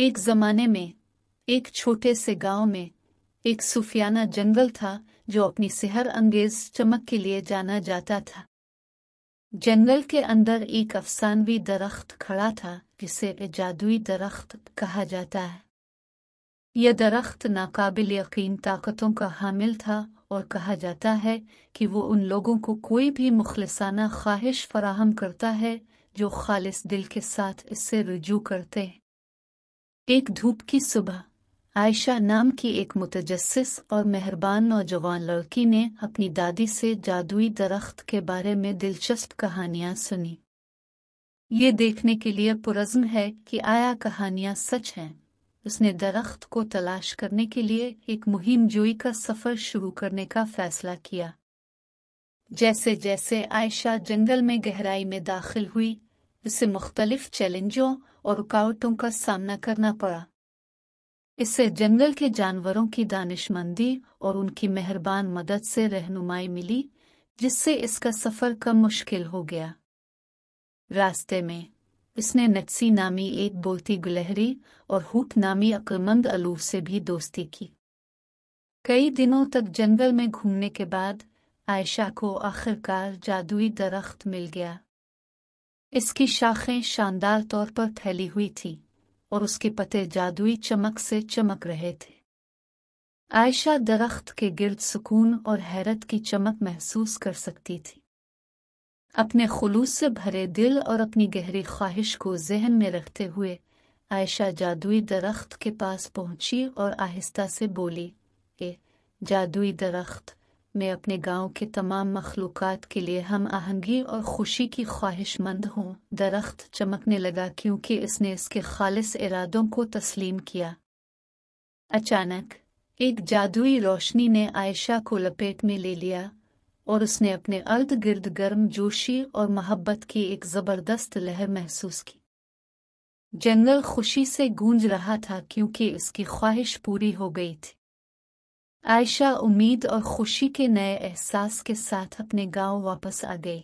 एक जमाने में एक छोटे से गांव में एक सुफियाना जंगल था जो अपनी सेहर अंगेज चमक के लिए जाना जाता था जंगल के अंदर एक अफसानवी दरख्त खड़ा था जिसे जादुई दरख्त कहा जाता है यह दरख्त नाकाबिल यकीन ताकतों का हामिल था और कहा जाता है कि वो उन लोगों को कोई भी मुखलसाना ख्वाहिश फराहम करता है जो खालिस दिल के साथ इससे रुजू करते हैं एक धूप की सुबह आयशा नाम की एक मुतजस और मेहरबान नौजवान लड़की ने अपनी दादी से जादुई दरख्त के बारे में दिलचस्प कहानियां सुनी ये देखने के लिए पुरज़म है कि आया कहानियां सच हैं उसने दरख्त को तलाश करने के लिए एक मुहिम जोई का सफ़र शुरू करने का फैसला किया जैसे जैसे आयशा जंगल में गहराई में दाखिल हुई उसे मुख्तलिफ चैलेंजों और रुकावटों का सामना करना पड़ा इससे जंगल के जानवरों की दानिशमंदी और उनकी मेहरबान मदद से रहनुमाई मिली जिससे इसका सफर कम मुश्किल हो गया रास्ते में इसने नटसी नामी एक बोलती गुलहरी और हुट नामी अकलमंद अलूफ से भी दोस्ती की कई दिनों तक जंगल में घूमने के बाद आयशा को आखिरकार जादुई दरख्त मिल गया इसकी शाखें शानदार तौर पर फैली हुई थी और उसके पते जादुई चमक से चमक रहे थे आयशा दरख्त के गिर्द सुकून और हैरत की चमक महसूस कर सकती थी अपने खुलूस से भरे दिल और अपनी गहरी ख्वाहिश को जहन में रखते हुए आयशा जादुई दरख्त के पास पहुंची और आहिस्ता से बोली ए जादुई दरख्त मैं अपने गांव के तमाम मखलूक़ात के लिए हम आहंगी और खुशी की ख्वाहिशमंद हूँ दरख्त चमकने लगा क्योंकि इसने इसके खालिस इरादों को तस्लीम किया अचानक एक जादुई रोशनी ने आयशा को लपेट में ले लिया और उसने अपने अर्द गिर्द गर्म जोशी और मोहब्बत की एक जबरदस्त लहर महसूस की जंगल खुशी से गूंज रहा था क्योंकि उसकी ख्वाहिश पूरी हो गई थी आयशा उम्मीद और खुशी के नए एहसास के साथ अपने गांव वापस आ गई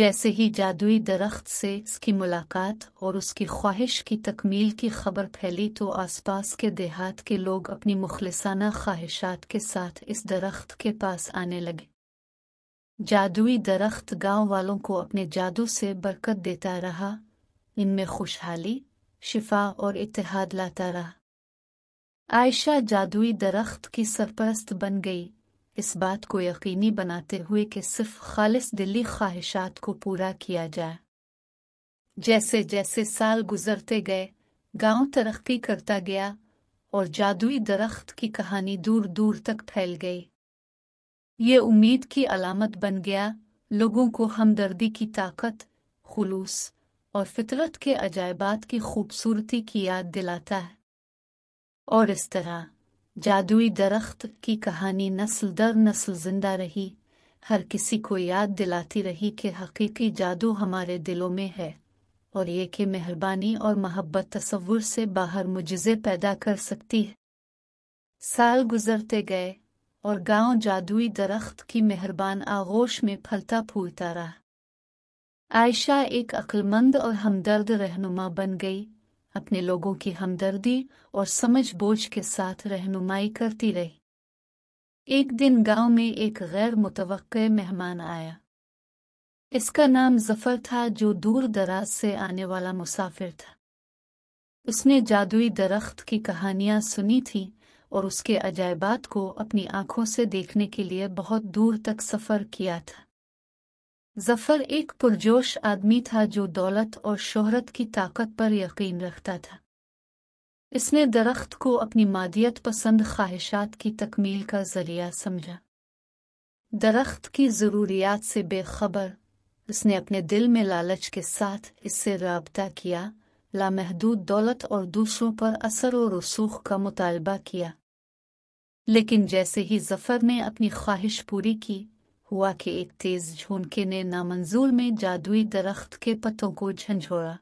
जैसे ही जादुई दरख्त से उसकी मुलाकात और उसकी ख्वाहिश की तकमील की खबर फैली तो आसपास के देहात के लोग अपनी मुखलसाना ख्वाहिशात के साथ इस दरख्त के पास आने लगे जादुई दरख्त गांव वालों को अपने जादू से बरकत देता रहा इनमें खुशहाली शिफा और इतिहाद लाता रहा आयशा जादुई दरख्त की सरपरस्त बन गई इस बात को यकीनी बनाते हुए कि सिर्फ खालिस दिल्ली ख्वाहिशात को पूरा किया जाए जैसे जैसे साल गुजरते गए गांव तरक्की करता गया और जादुई दरख्त की कहानी दूर दूर तक फैल गई ये उम्मीद की अलामत बन गया लोगों को हमदर्दी की ताकत खुलूस और फितरत के अजायबात की खूबसूरती की याद दिलाता है और इस तरह जादुई दरख्त की कहानी नस्ल दर नस्ल जिंदा रही हर किसी को याद दिलाती रही कि हकीकी जादू हमारे दिलों में है और ये कि मेहरबानी और मोहब्बत तस्वुर से बाहर मुजज़े पैदा कर सकती है साल गुजरते गए और गांव जादुई दरख्त की मेहरबान आगोश में फलता फूलता रहा आयशा एक अक्लमंद और हमदर्द रहनुमा बन गई अपने लोगों की हमदर्दी और समझ बोझ के साथ रहनुमाई करती रही एक दिन गांव में एक गैर मुतव मेहमान आया इसका नाम जफर था जो दूर दराज से आने वाला मुसाफिर था उसने जादुई दरख्त की कहानियां सुनी थी और उसके अजायबात को अपनी आंखों से देखने के लिए बहुत दूर तक सफ़र किया था जफर एक पुरजोश आदमी था जो दौलत और शोहरत की ताकत पर यकीन रखता था इसने दरख्त को अपनी मादियत पसंद ख्वाहिशात की तकमील का जरिया समझा दरख्त की ज़रूरियात से बेखबर उसने अपने दिल में लालच के साथ इससे रबता किया लामहदूद दौलत और दूसरों पर असर और रसूख का मुतालबा किया लेकिन जैसे ही जफर ने अपनी ख्वाहिश पूरी की हुआ कि एक तेज झोंके ने नामंजूर में जादुई दरख्त के पत्तों को झंझोड़ा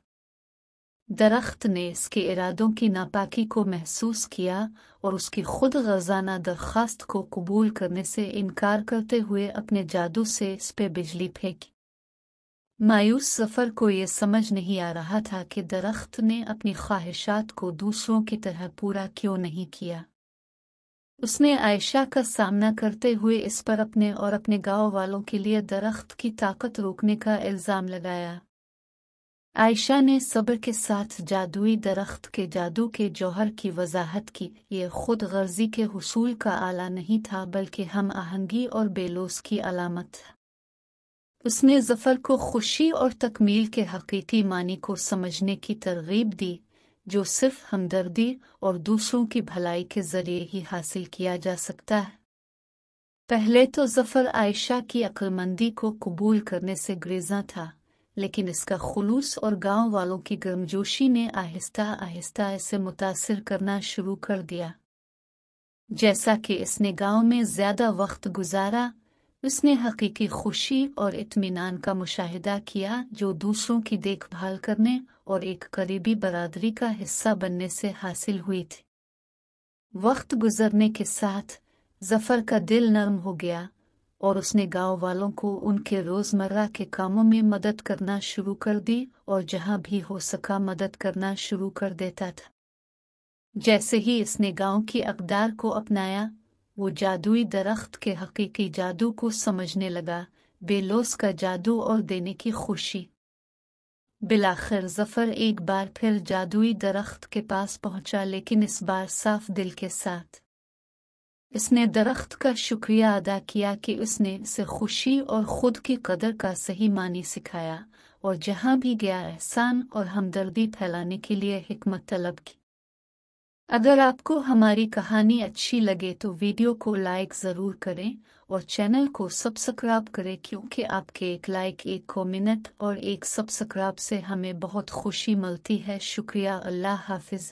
दरख्त ने इसके इरादों की नापाकी को महसूस किया और उसकी खुद गजाना दरख्वास्त को कबूल करने से इनकार करते हुए अपने जादू से इस पे बिजली फेंकी मायूस सफ़र को ये समझ नहीं आ रहा था कि दरख्त ने अपनी ख्वाहिशात को दूसरों की तरह पूरा क्यों नहीं किया उसने आयशा का सामना करते हुए इस पर अपने और अपने गांव वालों के लिए दरख्त की ताकत रोकने का इल्ज़ाम लगाया आयशा ने सब्र के साथ जादुई दरख्त के जादू के जौहर की वजाहत की ये खुद गर्जी के हसूल का आला नहीं था बल्कि हम आहंगी और बेलोस की अलामत उसने जफर को खुशी और तकमील के हकीकी मानी को समझने की तरगीब दी जो सिर्फ हमदर्दी और दूसरों की भलाई के जरिए ही हासिल किया जा सकता है पहले तो जफर आयशा की अक्लमंदी को कबूल करने से ग्रेजा था लेकिन इसका खुलूस और गांव वालों की गर्मजोशी ने आहिस्ता आहिस्ता इसे मुतासर करना शुरू कर दिया जैसा कि इसने गांव में ज्यादा वक्त गुजारा उसने हकीकी खुशी और इत्मीनान का मुशाहिदा किया जो दूसरों की देखभाल करने और एक करीबी बरादरी का हिस्सा बनने से हासिल हुई थी वक्त गुजरने के साथ जफर का दिल नरम हो गया और उसने गांव वालों को उनके रोजमर्रा के कामों में मदद करना शुरू कर दी और जहां भी हो सका मदद करना शुरू कर देता था जैसे ही इसने गांव की अकदार को अपनाया वो जादुई दरख्त के हकीकी जादू को समझने लगा बेलोस का जादू और देने की खुशी बिलाखिर जफर एक बार फिर जादुई दरख्त के पास पहुंचा लेकिन इस बार साफ दिल के साथ इसने दरख्त का शुक्रिया अदा किया कि उसने इसे खुशी और खुद की कदर का सही मानी सिखाया और जहां भी गया एहसान और हमदर्दी फैलाने के लिए हिकमत तलब की अगर आपको हमारी कहानी अच्छी लगे तो वीडियो को लाइक ज़रूर करें और चैनल को सब्सक्राइब करें क्योंकि आपके एक लाइक एक कॉमिनट और एक सब्सक्राइब से हमें बहुत खुशी मिलती है शुक्रिया अल्लाह हाफिज़